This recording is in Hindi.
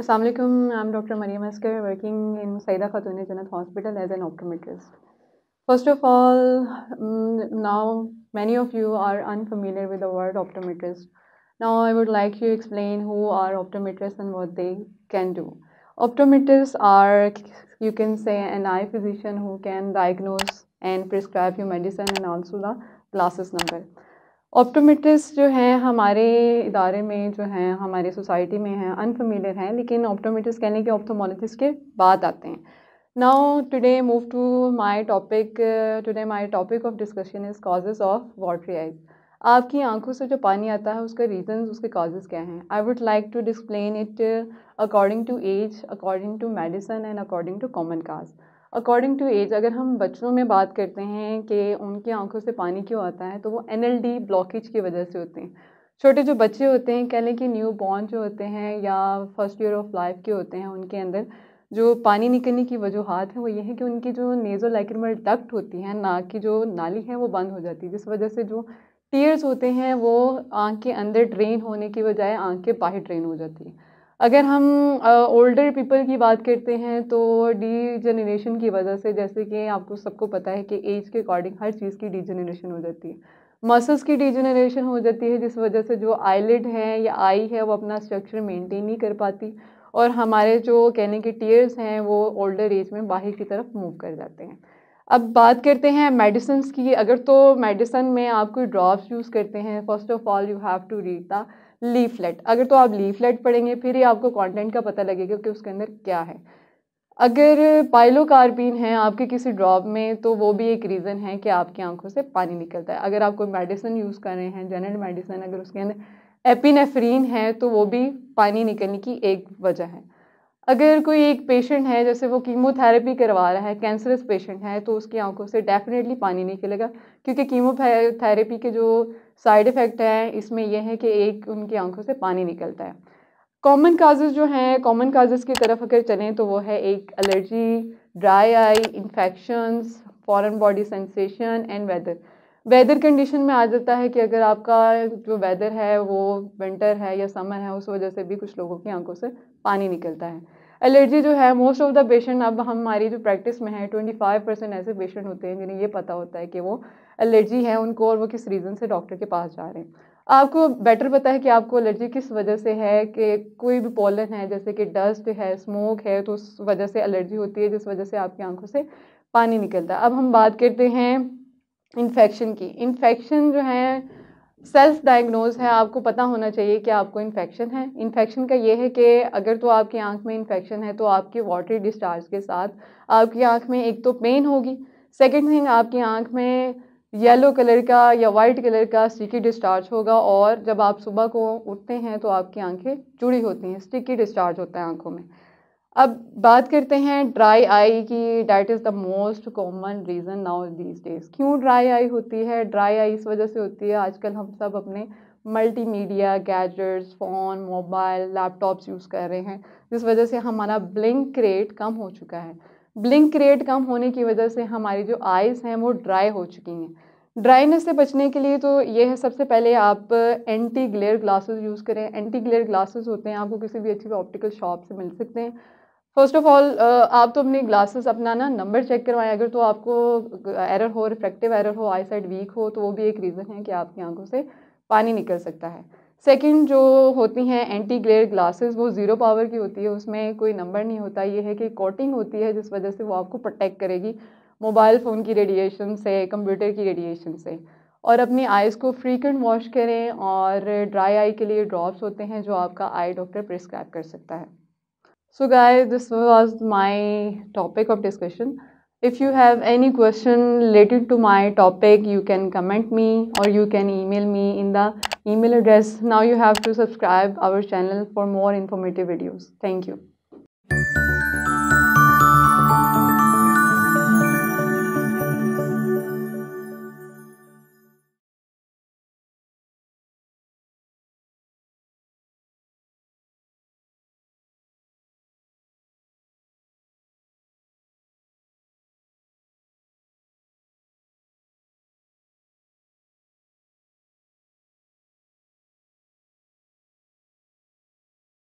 Assalamualaikum, I'm Dr. Mariam Asker working in Saida Khatun Jannat Hospital as an optometrist. First of all, mm, now many of you are unfamiliar with the word optometrist. Now I would like to explain who are optometrists and what they can do. Optometrists are, you can say, an eye physician who can diagnose and prescribe you medicine and also the glasses number. Optometrist जो हैं हमारे इदारे में जो हैं हमारे सोसाइटी में हैं अनफेमिलियर हैं लेकिन ऑप्टोमेट्रिस्ट कहने के ऑप्थोमोलॉजिस्ट के बाद आते हैं now today move to my topic today my topic of discussion is causes of watery eyes आपकी आंखों से जो पानी आता है उसके रीजन उसके कॉजेज़ क्या हैं I would like to explain it according to age according to medicine and according to common cause according to age अगर हम बच्चों में बात करते हैं कि उनकी आंखों से पानी क्यों आता है तो वो एन ब्लॉकेज की वजह से होते हैं छोटे जो बच्चे होते हैं कह लें कि न्यू बॉर्न जो होते हैं या फर्स्ट ईयर ऑफ लाइफ के होते हैं उनके अंदर जो पानी निकलने की वजूहत है वो ये है कि उनकी जो नेज़ो लैक्रमल डक्ट होती है नाक की जो नाली है वो बंद हो जाती है जिस वजह से जो टीयर्स होते हैं वो आँख के अंदर ड्रेन होने की बजाय आँख के बाहर ड्रेन हो जाती है अगर हम ओल्डर uh, पीपल की बात करते हैं तो डी जनरेशन की वजह से जैसे कि आपको सबको पता है कि एज के अकॉर्डिंग हर चीज़ की डी जनरेशन हो जाती है मसल्स की डिजनरेशन हो जाती है जिस वजह से जो आईलिड है या आई है वो अपना स्ट्रक्चर मेंटेन नहीं कर पाती और हमारे जो कहने के टीयर्स हैं वो ओल्डर एज में बाहर की तरफ मूव कर जाते हैं अब बात करते हैं मेडिसन्स की अगर तो मेडिसन में आप कोई ड्रॉप्स यूज़ करते हैं first of all you have to read the leaflet अगर तो आप लीफलेट पढ़ेंगे फिर ही आपको कंटेंट का पता लगेगा कि उसके अंदर क्या है अगर पाइलोकार्बिन है आपके किसी ड्रॉप में तो वो भी एक रीज़न है कि आपकी आंखों से पानी निकलता है अगर आप कोई मेडिसिन यूज़ कर रहे हैं जनरल मेडिसिन अगर उसके अंदर एपिनेफ्रीन है तो वो भी पानी निकलने की एक वजह है अगर कोई एक पेशेंट है जैसे वो कीमोथेरेपी करवा रहा है कैंसरस पेशेंट है तो उसकी आंखों से डेफिनेटली पानी निकलेगा क्योंकि कीमोथेरेपी के जो साइड इफ़ेक्ट हैं इसमें यह है कि एक उनकी आंखों से पानी निकलता है कॉमन काजेज़ जो हैं कॉमन काजेज़ की तरफ अगर चलें तो वो है एक allergy dry eye infections foreign body sensation and weather weather condition में आ जाता है कि अगर आपका जो वेदर है वो विंटर है या समर है उस वजह से भी कुछ लोगों की आंखों से पानी निकलता है एलर्जी जो है मोस्ट ऑफ द पेशेंट अब हमारी जो प्रैक्टिस में है ट्वेंटी फाइव परसेंट ऐसे पेशेंट होते हैं जिन्हें ये पता होता है कि वो एलर्जी है उनको और वो किस रीज़न से डॉक्टर के पास जा रहे हैं आपको बेटर पता है कि आपको एलर्जी किस वजह से है कि कोई भी पॉलन है जैसे कि डस्ट है स्मोक है तो उस वजह से एलर्जी होती है जिस वजह से आपकी आंखों से पानी निकलता है अब हम बात करते हैं इन्फेक्शन की इन्फेक्शन जो है सेल्फ डायग्नोज है आपको पता होना चाहिए कि आपको इन्फेक्शन है इन्फेक्शन का ये है कि अगर तो आपकी आंख में इन्फेक्शन है तो आपके वाटर डिस्चार्ज के साथ आपकी आंख में एक तो पेन होगी सेकेंड थिंग आपकी आंख में येलो कलर का या वाइट कलर का स्टिकी डिस्चार्ज होगा और जब आप सुबह को उठते हैं तो आपकी आंखें जुड़ी होती हैं स्टिकी डिस्चार्ज होता है आँखों में अब बात करते हैं ड्राई आई की that is the most common reason now these days क्यों ड्राई आई होती है ड्राई आई इस वजह से होती है आजकल हम सब अपने multimedia gadgets phone mobile laptops use कर रहे हैं जिस वजह से हमारा ब्लिंक रेट कम हो चुका है ब्लिंक रेट कम होने की वजह से हमारी जो आइज़ हैं वो ड्राई हो चुकी हैं ड्राइनेस से बचने के लिए तो ये है सबसे पहले आप एंटी ग्लेयर ग्लासेस यूज़ करें एंटी ग्लेयर ग्लासेस होते हैं आपको किसी भी अच्छी ऑप्टिकल शॉप से मिल सकते हैं फर्स्ट ऑफ ऑल आप तो अपने ग्लासेस अपना ना नंबर चेक करवाएं अगर तो आपको एरर uh, हो रिफ्रेक्टिव एरर हो आई साइड वीक हो तो वो भी एक रीज़न है कि आपकी आंखों से पानी निकल सकता है सेकंड जो होती हैं एंटी ग्लेयर ग्लासेस वो ज़ीरो पावर की होती है उसमें कोई नंबर नहीं होता ये है कि कोटिंग होती है जिस वजह से वो आपको प्रोटेक्ट करेगी मोबाइल फ़ोन की रेडिएशन से कंप्यूटर की रेडिएशन से और अपनी आइज़ को फ्रीकेंट वॉश करें और ड्राई आई के लिए ड्रॉप्स होते हैं जो आपका आई डॉक्टर प्रिस्क्राइब कर सकता है So guys, this was my topic of discussion. If you have any question related to my topic, you can comment me or you can email me in the email address. Now you have to subscribe our channel for more informative videos. Thank you.